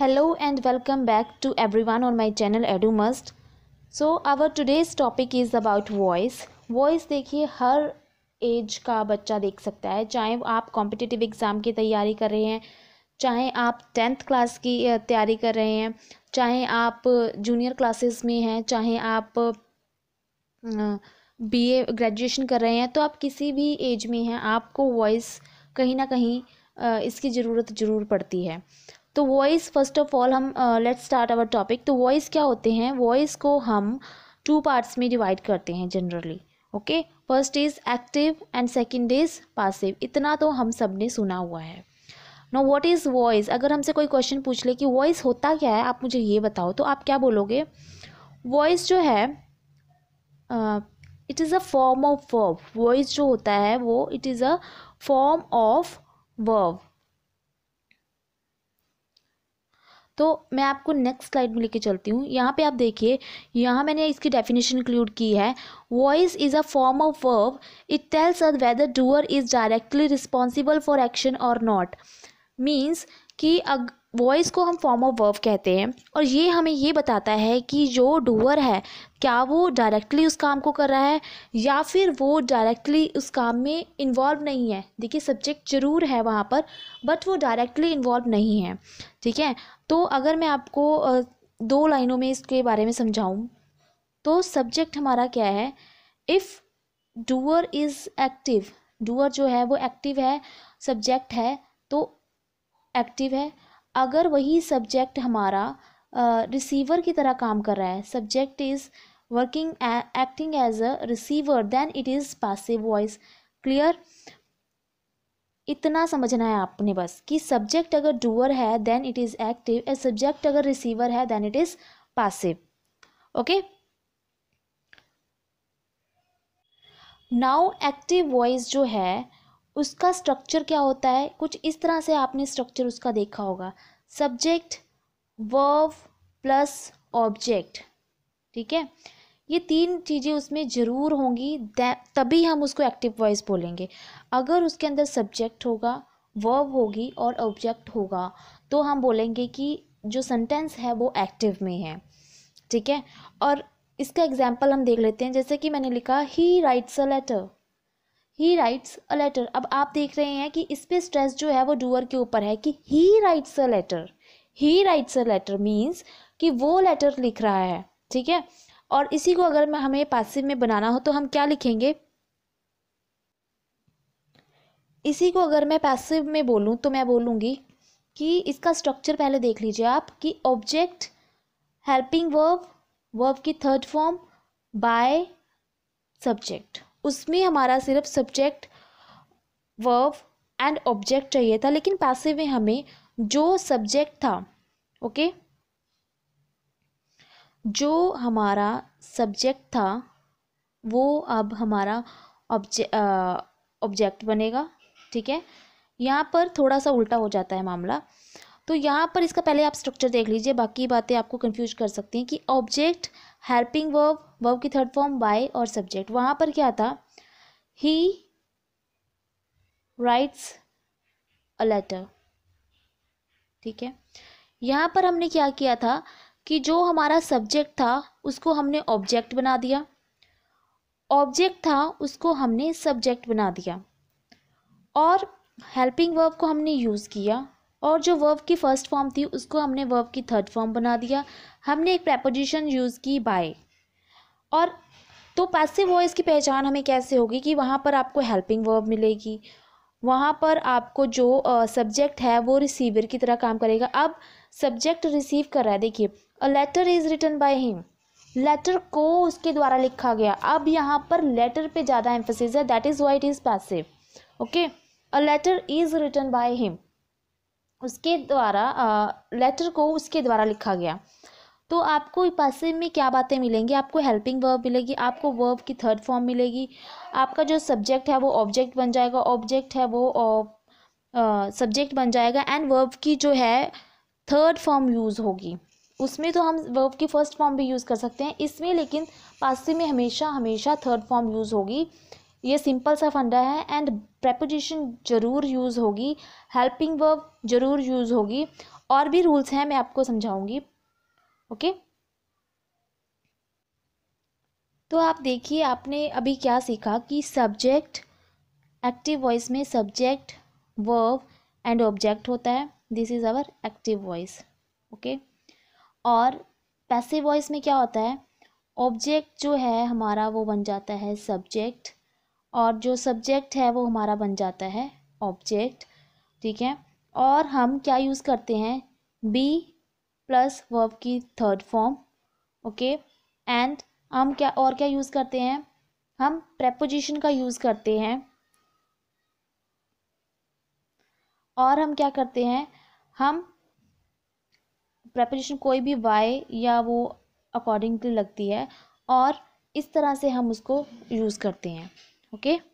Hello welcome back to everyone on my channel Edu Must so our today's topic is about voice voice देखिए हर as का बच्चा देख सकता है चाहे आप कॉम्पिटिटिव एग्ज़ाम की तैयारी कर रहे हैं चाहे आप टेंथ क्लास की तैयारी कर रहे हैं चाहे आप जूनियर क्लासेस में हैं चाहे आप बीए ग्रेजुएशन कर रहे हैं तो आप किसी भी एज में हैं आपको वॉइस कहीं ना कहीं इसकी ज़रूरत ज़रूर पड़ती है तो वॉइस फर्स्ट ऑफ ऑल हम लेट्स स्टार्ट आवर टॉपिक तो वॉइस क्या होते हैं वॉइस को हम टू पार्ट्स में डिवाइड करते हैं generally okay first is active and second is passive इतना तो हम सब ने सुना हुआ है नो वॉट इज़ वॉइस अगर हमसे कोई क्वेश्चन पूछ ले कि वॉइस होता क्या है आप मुझे ये बताओ तो आप क्या बोलोगे वॉइस जो है it is a form of verb voice जो होता है वो it is a form of verb तो मैं आपको नेक्स्ट स्लाइड में लेके चलती हूँ यहाँ पे आप देखिए यहाँ मैंने इसकी डेफिनेशन इंक्लूड की है voice is a form of verb it tells a whether doer is directly responsible for action और नॉट मीन्स कि अग वॉइस को हम फॉर्म ऑफ वर्ब कहते हैं और ये हमें ये बताता है कि जो डूअर है क्या वो डायरेक्टली उस काम को कर रहा है या फिर वो डायरेक्टली उस काम में इन्वॉल्व नहीं है देखिए सब्जेक्ट ज़रूर है वहाँ पर बट वो डायरेक्टली इन्वॉल्व नहीं है ठीक है तो अगर मैं आपको दो लाइनों में इसके बारे में समझाऊँ तो सब्जेक्ट हमारा क्या है if doer is active doer जो है वो एक्टिव है सब्जेक्ट है तो एक्टिव है अगर वही सब्जेक्ट हमारा रिसीवर uh, की तरह काम कर रहा है subject is working acting as a receiver then it is passive voice clear इतना समझना है आपने बस कि सब्जेक्ट अगर डूअर है then it is active a subject अगर रिसीवर है then it is passive okay now active voice जो है उसका स्ट्रक्चर क्या होता है कुछ इस तरह से आपने स्ट्रक्चर उसका देखा होगा सब्जेक्ट वर्व प्लस ऑब्जेक्ट ठीक है ये तीन चीज़ें उसमें ज़रूर होंगी तभी हम उसको एक्टिव वॉइस बोलेंगे अगर उसके अंदर सब्जेक्ट होगा वर्ब होगी और ऑब्जेक्ट होगा तो हम बोलेंगे कि जो सेंटेंस है वो एक्टिव में है ठीक है और इसका एग्जाम्पल हम देख लेते हैं जैसे कि मैंने लिखा he writes a letter he writes a letter अब आप देख रहे हैं कि इस पर स्ट्रेस जो है वो डूअर के ऊपर है कि he writes a letter he writes a letter means कि वो लेटर लिख रहा है ठीक है और इसी को अगर मैं हमें पासिव में बनाना हो तो हम क्या लिखेंगे इसी को अगर मैं पैसिव में बोलूं तो मैं बोलूंगी कि इसका स्ट्रक्चर पहले देख लीजिए आप कि ऑब्जेक्ट हेल्पिंग वर्ब वर्ब की थर्ड फॉर्म बाय सब्जेक्ट उसमें हमारा सिर्फ सब्जेक्ट वर्ब एंड ऑब्जेक्ट चाहिए था लेकिन पैसे में हमें जो सब्जेक्ट था ओके जो हमारा सब्जेक्ट था वो अब हमारा ऑब्जे ऑब्जेक्ट बनेगा ठीक है यहाँ पर थोड़ा सा उल्टा हो जाता है मामला तो यहाँ पर इसका पहले आप स्ट्रक्चर देख लीजिए बाकी बातें आपको कंफ्यूज कर सकती हैं कि ऑब्जेक्ट हेल्पिंग वर्ब वर्ब की थर्ड फॉर्म बाय और सब्जेक्ट वहाँ पर क्या था ही राइट्स अ लेटर ठीक है यहाँ पर हमने क्या किया था कि जो हमारा सब्जेक्ट था उसको हमने ऑब्जेक्ट बना दिया ऑब्जेक्ट था उसको हमने सब्जेक्ट बना दिया और हेल्पिंग वर्ब को हमने यूज़ किया और जो वर्ब की फर्स्ट फॉर्म थी उसको हमने वर्ब की थर्ड फॉर्म बना दिया हमने एक प्रेपोजिशन यूज़ की बाय और तो पैसिव वॉइस की पहचान हमें कैसे होगी कि वहाँ पर आपको हेल्पिंग वर्ब मिलेगी वहाँ पर आपको जो सब्जेक्ट है वो रिसीवर की तरह काम करेगा अब सब्जेक्ट रिसीव कर रहा है देखिए a letter is written by him letter को उसके द्वारा लिखा गया अब यहाँ पर लेटर पे ज़्यादा एम्फोसिस है that is why it is passive okay a letter is written by him उसके द्वारा लेटर को उसके द्वारा लिखा गया तो आपको पैसिव में क्या बातें मिलेंगी आपको हेल्पिंग वर्ब मिलेगी आपको वर्ब की थर्ड फॉर्म मिलेगी आपका जो सब्जेक्ट है वो ऑब्जेक्ट बन जाएगा ऑब्जेक्ट है वो सब्जेक्ट बन जाएगा एंड वर्ब की जो है थर्ड फॉर्म यूज़ होगी उसमें तो हम वर्ब की फर्स्ट फॉर्म भी यूज़ कर सकते हैं इसमें लेकिन पासिव में हमेशा हमेशा थर्ड फॉर्म यूज़ होगी ये सिंपल सा फंडा है एंड प्रेपोजिशन ज़रूर यूज़ होगी हेल्पिंग वर्ब ज़रूर यूज़ होगी और भी रूल्स हैं मैं आपको समझाऊंगी ओके तो आप देखिए आपने अभी क्या सीखा कि सब्जेक्ट एक्टिव वॉइस में सब्जेक्ट वर्ब एंड ऑब्जेक्ट होता है this is our active voice okay और पैसिव वॉइस में क्या होता है ऑब्जेक्ट जो है हमारा वो बन जाता है सब्जेक्ट और जो सब्जेक्ट है वो हमारा बन जाता है ऑब्जेक्ट ठीक है और हम क्या यूज़ करते हैं बी प्लस वर्ब की थर्ड फॉर्म ओके एंड हम क्या और क्या यूज़ करते हैं हम प्रेपोजिशन का यूज़ करते हैं और हम क्या करते हैं हम प्रेपोजिशन कोई भी वाई या वो अकॉर्डिंगली लगती है और इस तरह से हम उसको यूज़ करते हैं Oke. Okay?